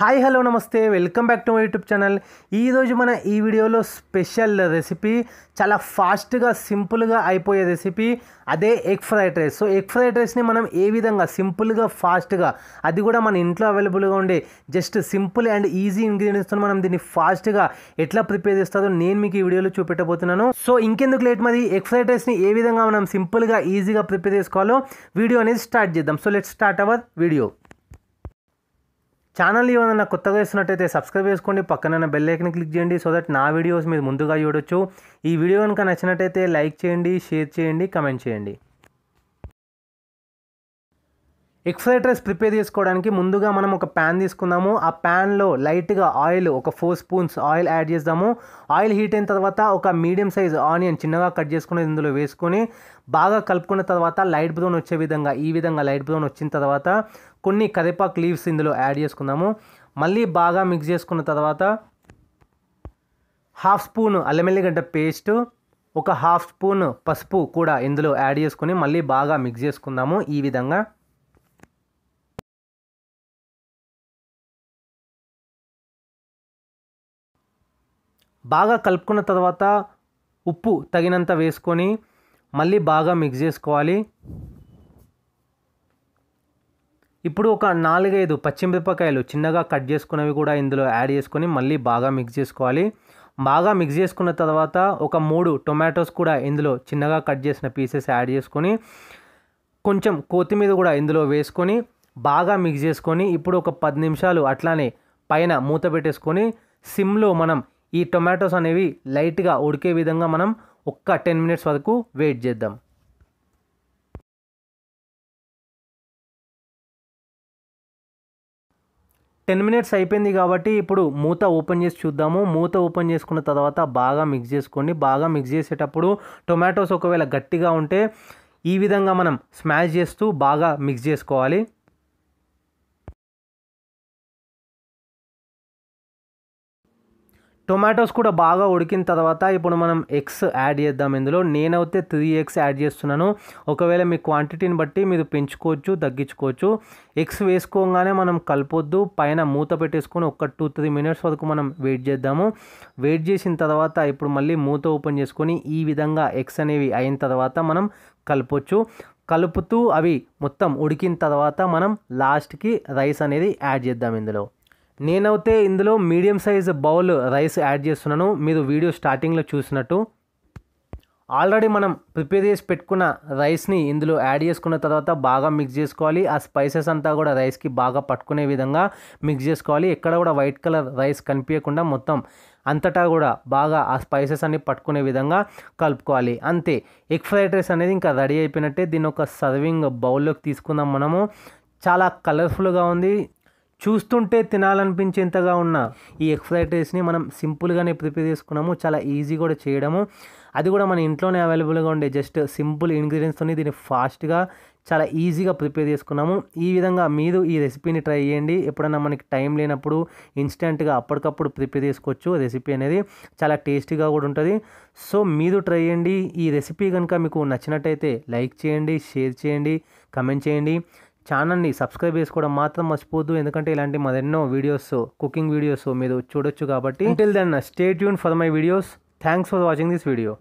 hi hello నమస్తే welcome back to my YouTube channel ఈరోజు మన ఈ వీడియోలో స్పెషల్ రెసిపీ చాలా ఫాస్ట్గా సింపుల్గా అయిపోయే రెసిపీ అదే egg fried rice so egg fried రైస్ని మనం ఏ విధంగా సింపుల్గా ఫాస్ట్గా అది కూడా మన ఇంట్లో అవైలబుల్గా ఉండే జస్ట్ సింపుల్ అండ్ ఈజీ ఇంగ్రీడియంట్స్తో మనం దీన్ని ఫాస్ట్గా ఎట్లా ప్రిపేర్ చేస్తారో నేను మీకు ఈ వీడియోలో చూపెట్టబోతున్నాను సో ఇంకెందుకు లేట్ మరి ఎగ్ ఫ్రైడ్ రైస్ని ఏ విధంగా మనం సింపుల్గా ఈజీగా ప్రిపేర్ చేసుకోవాలో వీడియో అనేది స్టార్ట్ చేద్దాం so let start our video channel ఏమైనా కొత్తగా ఇస్తున్నట్టయితే సబ్స్క్రైబ్ చేసుకోండి పక్కన బెల్లైకన్ క్లిక్ చేయండి సో దట్ నా వీడియోస్ మీరు ముందుగా చూడొచ్చు ఈ వీడియో కనుక నచ్చినట్టయితే లైక్ చేయండి షేర్ చేయండి కమెంట్ చేయండి ఎగ్ ఫ్రైడ్ రైస్ ప్రిపేర్ చేసుకోవడానికి ముందుగా మనం ఒక ప్యాన్ తీసుకుందాము ఆ ప్యాన్లో లైట్గా ఆయిల్ ఒక ఫోర్ స్పూన్స్ ఆయిల్ యాడ్ చేద్దాము ఆయిల్ హీట్ అయిన తర్వాత ఒక మీడియం సైజ్ ఆనియన్ చిన్నగా కట్ చేసుకుని ఇందులో వేసుకొని బాగా కలుపుకున్న తర్వాత లైట్ బ్రౌన్ వచ్చే విధంగా ఈ విధంగా లైట్ బ్రౌన్ వచ్చిన తర్వాత కొన్ని కరివేపాకు లీవ్స్ ఇందులో యాడ్ చేసుకుందాము మళ్ళీ బాగా మిక్స్ చేసుకున్న తర్వాత హాఫ్ స్పూన్ అల్లమెల్లిగడ్డ పేస్ట్ ఒక హాఫ్ స్పూన్ పసుపు కూడా ఇందులో యాడ్ చేసుకొని మళ్ళీ బాగా మిక్స్ చేసుకుందాము ఈ విధంగా బాగా కలుపుకున్న తర్వాత ఉప్పు తగినంత వేసుకొని మళ్ళీ బాగా మిక్స్ చేసుకోవాలి ఇప్పుడు ఒక నాలుగైదు పచ్చిమిరపకాయలు చిన్నగా కట్ చేసుకున్నవి కూడా ఇందులో యాడ్ చేసుకొని మళ్ళీ బాగా మిక్స్ చేసుకోవాలి బాగా మిక్స్ చేసుకున్న తర్వాత ఒక మూడు టొమాటోస్ కూడా ఇందులో చిన్నగా కట్ చేసిన పీసెస్ యాడ్ చేసుకొని కొంచెం కొత్తిమీర కూడా ఇందులో వేసుకొని బాగా మిక్స్ చేసుకొని ఇప్పుడు ఒక పది నిమిషాలు అట్లానే పైన మూత పెట్టేసుకొని సిమ్లో మనం ఈ టొమాటోస్ అనేవి లైట్గా ఉడికే విధంగా మనం ఒక్క టెన్ మినిట్స్ వరకు వెయిట్ చేద్దాం టెన్ మినిట్స్ అయిపోయింది కాబట్టి ఇప్పుడు మూత ఓపెన్ చేసి చూద్దాము మూత ఓపెన్ చేసుకున్న తర్వాత బాగా మిక్స్ చేసుకోండి బాగా మిక్స్ చేసేటప్పుడు టొమాటోస్ ఒకవేళ గట్టిగా ఉంటే ఈ విధంగా మనం స్మాష్ చేస్తూ బాగా మిక్స్ చేసుకోవాలి టొమాటోస్ కూడా బాగా ఉడికిన తర్వాత ఇప్పుడు మనం ఎగ్స్ యాడ్ చేద్దాం ఇందులో నేనైతే త్రీ ఎగ్స్ యాడ్ చేస్తున్నాను ఒకవేళ మీ క్వాంటిటీని బట్టి మీరు పెంచుకోవచ్చు తగ్గించుకోవచ్చు ఎగ్స్ వేసుకోగానే మనం కలపొద్దు పైన మూత పెట్టేసుకొని ఒక టూ త్రీ మినిట్స్ వరకు మనం వెయిట్ చేద్దాము వెయిట్ చేసిన తర్వాత ఇప్పుడు మళ్ళీ మూత ఓపెన్ చేసుకొని ఈ విధంగా ఎగ్స్ అనేవి అయిన తర్వాత మనం కలపొచ్చు కలుపుతూ అవి మొత్తం ఉడికిన తర్వాత మనం లాస్ట్కి రైస్ అనేది యాడ్ చేద్దాం ఇందులో నేనైతే ఇందులో medium size bowl rice add చేస్తున్నాను మీరు వీడియో స్టార్టింగ్లో చూసినట్టు ఆల్రెడీ మనం ప్రిపేర్ చేసి పెట్టుకున్న రైస్ని ఇందులో యాడ్ చేసుకున్న తర్వాత బాగా మిక్స్ చేసుకోవాలి ఆ స్పైసెస్ అంతా కూడా రైస్కి బాగా పట్టుకునే విధంగా మిక్స్ చేసుకోవాలి ఎక్కడ కూడా వైట్ కలర్ రైస్ కనిపించకుండా మొత్తం అంతటా కూడా బాగా ఆ స్పైసెస్ అన్ని పట్టుకునే విధంగా కలుపుకోవాలి అంతే ఎగ్ ఫ్రైడ్ రైస్ అనేది ఇంకా రెడీ అయిపోయినట్టే దీని ఒక సర్వింగ్ బౌల్లోకి తీసుకుందాం మనము చాలా కలర్ఫుల్గా ఉంది చూస్తుంటే తినాలనిపించేంతగా ఉన్న ఈ ఎగ్ ఫ్రైడ్ రైస్ని మనం సింపుల్గానే ప్రిపేర్ చేసుకున్నాము చాలా ఈజీ కూడా చేయడము అది కూడా మన ఇంట్లోనే అవైలబుల్గా ఉండే జస్ట్ సింపుల్ ఇంగ్రీడియంట్స్తోని దీన్ని ఫాస్ట్గా చాలా ఈజీగా ప్రిపేర్ చేసుకున్నాము ఈ విధంగా మీరు ఈ రెసిపీని ట్రై చేయండి ఎప్పుడైనా మనకి టైం లేనప్పుడు ఇన్స్టెంట్గా అప్పటికప్పుడు ప్రిపేర్ చేసుకోవచ్చు రెసిపీ అనేది చాలా టేస్టీగా కూడా ఉంటుంది సో మీరు ట్రై చేయండి ఈ రెసిపీ కనుక మీకు నచ్చినట్టయితే లైక్ చేయండి షేర్ చేయండి కమెంట్ చేయండి ఛానల్ని సబ్స్క్రైబ్ చేసుకోవడం మాత్రం మర్చిపోద్దు ఎందుకంటే ఇలాంటి మరెన్నో వీడియోస్ కుకింగ్ వీడియోస్ మీరు చూడొచ్చు కాబట్టి ఇంటిల్ దెన్ స్టేట్ యూన్ for my videos thanks for watching this video